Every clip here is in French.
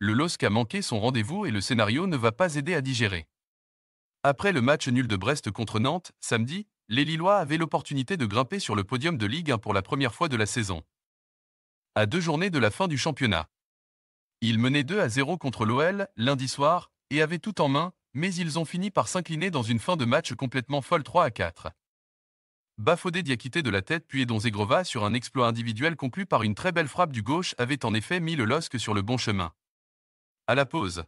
le LOSC a manqué son rendez-vous et le scénario ne va pas aider à digérer. Après le match nul de Brest contre Nantes, samedi, les Lillois avaient l'opportunité de grimper sur le podium de Ligue 1 pour la première fois de la saison. À deux journées de la fin du championnat. Ils menaient 2 à 0 contre l'OL lundi soir et avaient tout en main, mais ils ont fini par s'incliner dans une fin de match complètement folle 3 à 4. Bafodé Diakité de la tête puis Edon Zegrova sur un exploit individuel conclu par une très belle frappe du gauche avait en effet mis le LOSC sur le bon chemin. À la pause.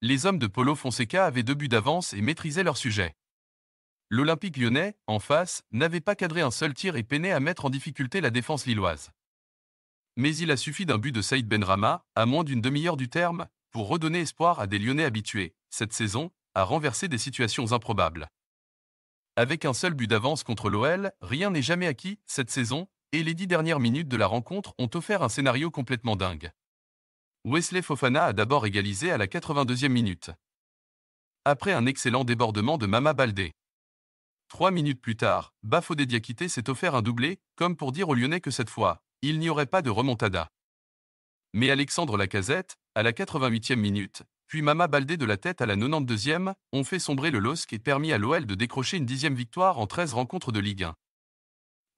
Les hommes de Polo Fonseca avaient deux buts d'avance et maîtrisaient leur sujet. L'Olympique lyonnais, en face, n'avait pas cadré un seul tir et peinait à mettre en difficulté la défense lilloise. Mais il a suffi d'un but de Saïd Benrama, à moins d'une demi-heure du terme, pour redonner espoir à des Lyonnais habitués, cette saison, à renverser des situations improbables. Avec un seul but d'avance contre l'OL, rien n'est jamais acquis, cette saison, et les dix dernières minutes de la rencontre ont offert un scénario complètement dingue. Wesley Fofana a d'abord égalisé à la 82e minute. Après un excellent débordement de Mama Baldé. Trois minutes plus tard, Bafodé Diakité s'est offert un doublé, comme pour dire aux Lyonnais que cette fois, il n'y aurait pas de remontada. Mais Alexandre Lacazette, à la 88e minute, puis Mama Baldé de la tête à la 92e, ont fait sombrer le LOSC et permis à l'OL de décrocher une dixième victoire en 13 rencontres de Ligue 1.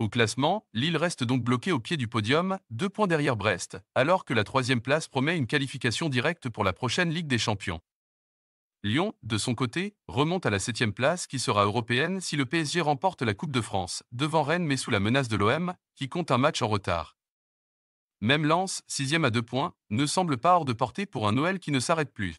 Au classement, Lille reste donc bloquée au pied du podium, deux points derrière Brest, alors que la troisième place promet une qualification directe pour la prochaine Ligue des Champions. Lyon, de son côté, remonte à la septième place qui sera européenne si le PSG remporte la Coupe de France, devant Rennes mais sous la menace de l'OM, qui compte un match en retard. Même Lens, sixième à deux points, ne semble pas hors de portée pour un Noël qui ne s'arrête plus.